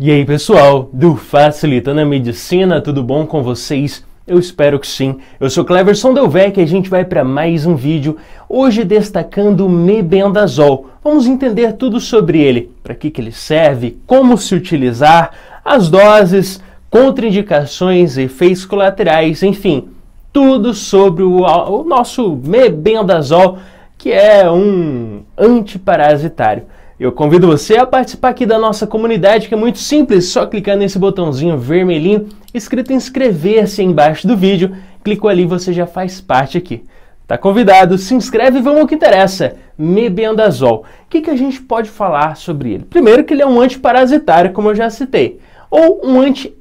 E aí pessoal, do Facilitando a Medicina, tudo bom com vocês? Eu espero que sim. Eu sou Cleverson Delvec e a gente vai para mais um vídeo, hoje destacando o Mebendazol. Vamos entender tudo sobre ele, para que, que ele serve, como se utilizar, as doses, contraindicações, efeitos colaterais, enfim, tudo sobre o, o nosso Mebendazol, que é um antiparasitário. Eu convido você a participar aqui da nossa comunidade, que é muito simples, só clicar nesse botãozinho vermelhinho escrito inscrever-se embaixo do vídeo. Clicou ali, você já faz parte aqui. Tá convidado? Se inscreve e vamos ao que interessa. Mebendazol. O que, que a gente pode falar sobre ele? Primeiro que ele é um antiparasitário, como eu já citei, ou um anti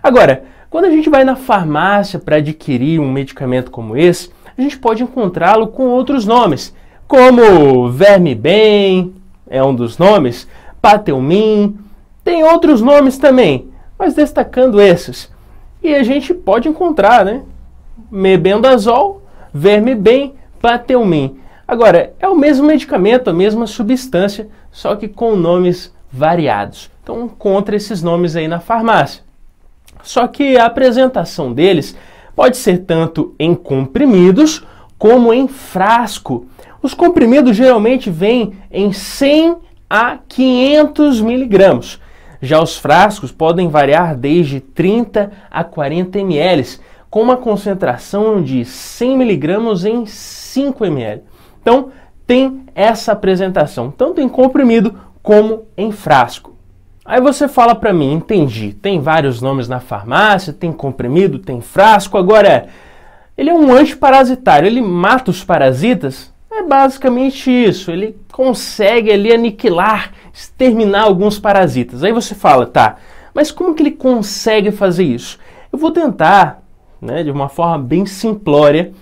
Agora, quando a gente vai na farmácia para adquirir um medicamento como esse, a gente pode encontrá-lo com outros nomes como Verme Bem, é um dos nomes, Patelmin, tem outros nomes também, mas destacando esses. E a gente pode encontrar, né? Mebendazol, Verme Bem, Patelmin. Agora, é o mesmo medicamento, a mesma substância, só que com nomes variados. Então, encontra esses nomes aí na farmácia. Só que a apresentação deles pode ser tanto em comprimidos como em frasco. Os comprimidos geralmente vêm em 100 a 500 miligramas. Já os frascos podem variar desde 30 a 40 ml, com uma concentração de 100 miligramas em 5 ml. Então, tem essa apresentação, tanto em comprimido como em frasco. Aí você fala para mim, entendi, tem vários nomes na farmácia, tem comprimido, tem frasco, agora é, ele é um antiparasitário, ele mata os parasitas? É basicamente isso. Ele consegue ali aniquilar, exterminar alguns parasitas. Aí você fala, tá, mas como que ele consegue fazer isso? Eu vou tentar, né, de uma forma bem simplória,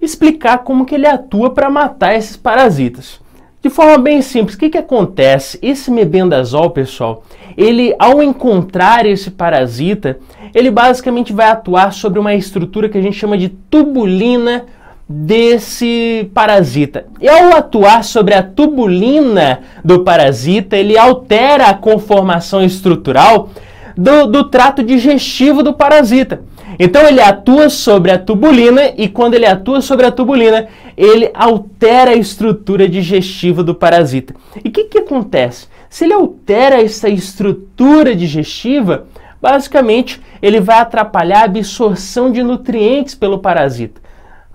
explicar como que ele atua para matar esses parasitas. De forma bem simples, o que, que acontece? Esse mebendazol, pessoal, ele ao encontrar esse parasita, ele basicamente vai atuar sobre uma estrutura que a gente chama de tubulina desse parasita. E ao atuar sobre a tubulina do parasita, ele altera a conformação estrutural do, do trato digestivo do parasita. Então ele atua sobre a tubulina e quando ele atua sobre a tubulina, ele altera a estrutura digestiva do parasita. E o que, que acontece? Se ele altera essa estrutura digestiva, basicamente ele vai atrapalhar a absorção de nutrientes pelo parasita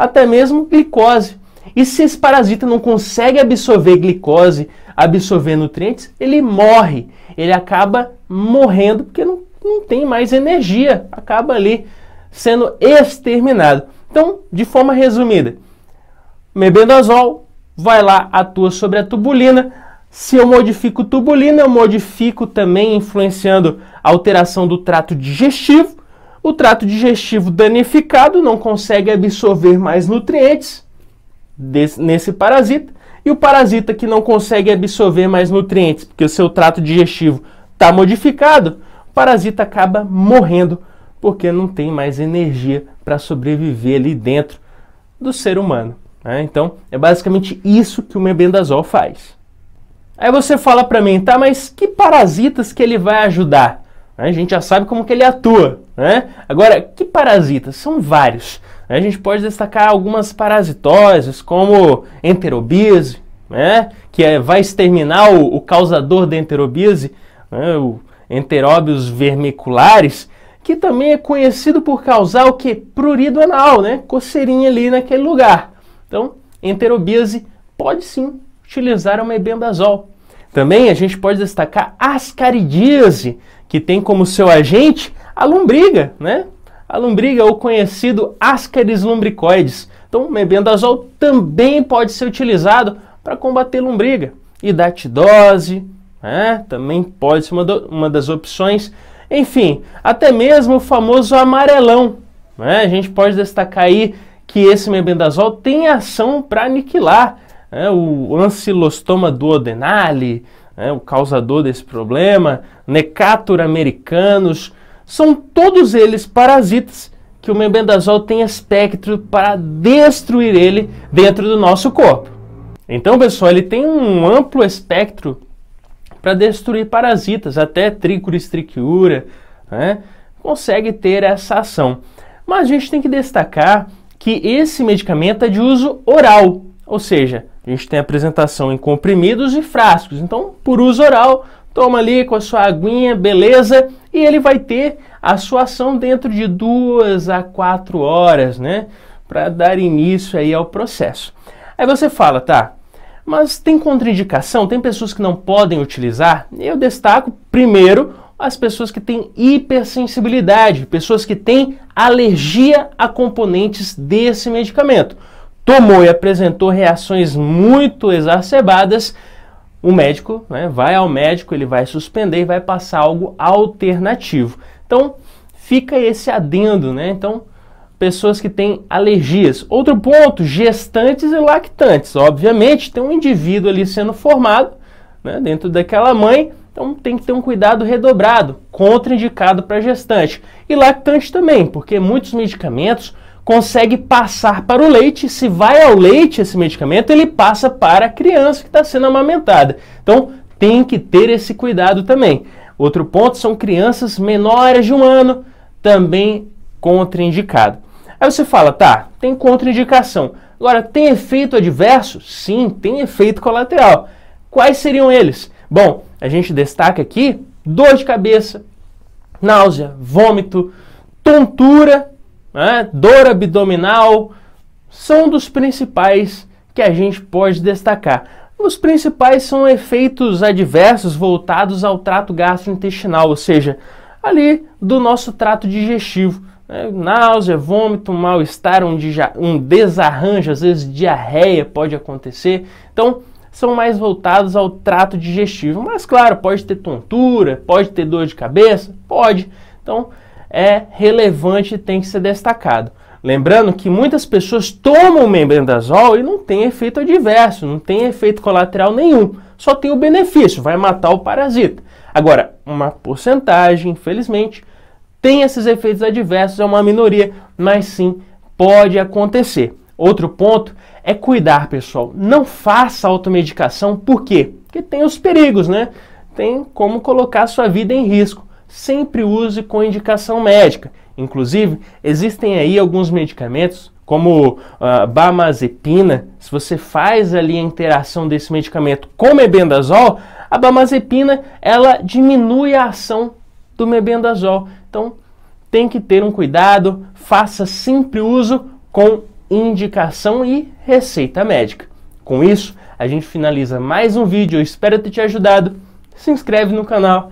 até mesmo glicose. E se esse parasita não consegue absorver glicose, absorver nutrientes, ele morre. Ele acaba morrendo porque não, não tem mais energia, acaba ali sendo exterminado. Então, de forma resumida, mebendazol vai lá, atua sobre a tubulina. Se eu modifico tubulina, eu modifico também influenciando a alteração do trato digestivo o trato digestivo danificado não consegue absorver mais nutrientes desse, nesse parasita. E o parasita que não consegue absorver mais nutrientes, porque o seu trato digestivo está modificado, o parasita acaba morrendo, porque não tem mais energia para sobreviver ali dentro do ser humano. Né? Então, é basicamente isso que o mebendazol faz. Aí você fala para mim, tá, mas que parasitas que ele vai ajudar? A gente já sabe como que ele atua. Né? Agora, que parasitas? São vários. A gente pode destacar algumas parasitoses, como enterobise, né? que é, vai exterminar o, o causador da enterobise, né? o enteróbios vermiculares, que também é conhecido por causar o que? Prurido anal, né? coceirinha ali naquele lugar. Então, enterobise pode sim utilizar uma mebendazol. Também a gente pode destacar ascaridíase, que tem como seu agente a lombriga, né? A lombriga é o conhecido Ascaris lumbricoides. Então, o mebendazol também pode ser utilizado para combater lombriga. Hidatidose, né? Também pode ser uma, do, uma das opções. Enfim, até mesmo o famoso amarelão, né? A gente pode destacar aí que esse mebendazol tem ação para aniquilar né? o ancilostoma duodenale, né? o causador desse problema, necatur americanos. São todos eles parasitas que o mebendazol tem espectro para destruir ele dentro do nosso corpo. Então, pessoal, ele tem um amplo espectro para destruir parasitas, até tricuris trichiura, né? consegue ter essa ação. Mas a gente tem que destacar que esse medicamento é de uso oral, ou seja, a gente tem apresentação em comprimidos e frascos. Então, por uso oral, toma ali com a sua aguinha, beleza, e ele vai ter a sua ação dentro de duas a quatro horas, né? Para dar início aí ao processo. Aí você fala, tá, mas tem contraindicação? Tem pessoas que não podem utilizar? Eu destaco, primeiro, as pessoas que têm hipersensibilidade, pessoas que têm alergia a componentes desse medicamento. Tomou e apresentou reações muito exacerbadas, o médico, né, vai ao médico, ele vai suspender e vai passar algo alternativo. Então, fica esse adendo, né? Então, pessoas que têm alergias. Outro ponto, gestantes e lactantes. Obviamente, tem um indivíduo ali sendo formado, né, dentro daquela mãe, então tem que ter um cuidado redobrado, contraindicado para gestante. E lactante também, porque muitos medicamentos consegue passar para o leite. Se vai ao leite esse medicamento, ele passa para a criança que está sendo amamentada. Então, tem que ter esse cuidado também. Outro ponto são crianças menores de um ano, também contraindicado. Aí você fala, tá, tem contraindicação. Agora, tem efeito adverso? Sim, tem efeito colateral. Quais seriam eles? Bom, a gente destaca aqui dor de cabeça, náusea, vômito, tontura né, dor abdominal, são dos principais que a gente pode destacar. Os principais são efeitos adversos voltados ao trato gastrointestinal, ou seja, ali do nosso trato digestivo. Né? Náusea, vômito, mal-estar, um, um desarranjo, às vezes diarreia pode acontecer. Então, são mais voltados ao trato digestivo. Mas, claro, pode ter tontura, pode ter dor de cabeça, pode. Então, é relevante e tem que ser destacado. Lembrando que muitas pessoas tomam membrandiazol e não tem efeito adverso, não tem efeito colateral nenhum, só tem o benefício, vai matar o parasita. Agora, uma porcentagem, infelizmente, tem esses efeitos adversos, é uma minoria, mas sim pode acontecer. Outro ponto é cuidar, pessoal. Não faça automedicação, por quê? Porque tem os perigos, né? Tem como colocar sua vida em risco sempre use com indicação médica. Inclusive, existem aí alguns medicamentos como a ah, bamazepina, se você faz ali a interação desse medicamento com mebendazol, a bamazepina ela diminui a ação do mebendazol. Então, tem que ter um cuidado, faça sempre uso com indicação e receita médica. Com isso, a gente finaliza mais um vídeo. Eu espero ter te ajudado. Se inscreve no canal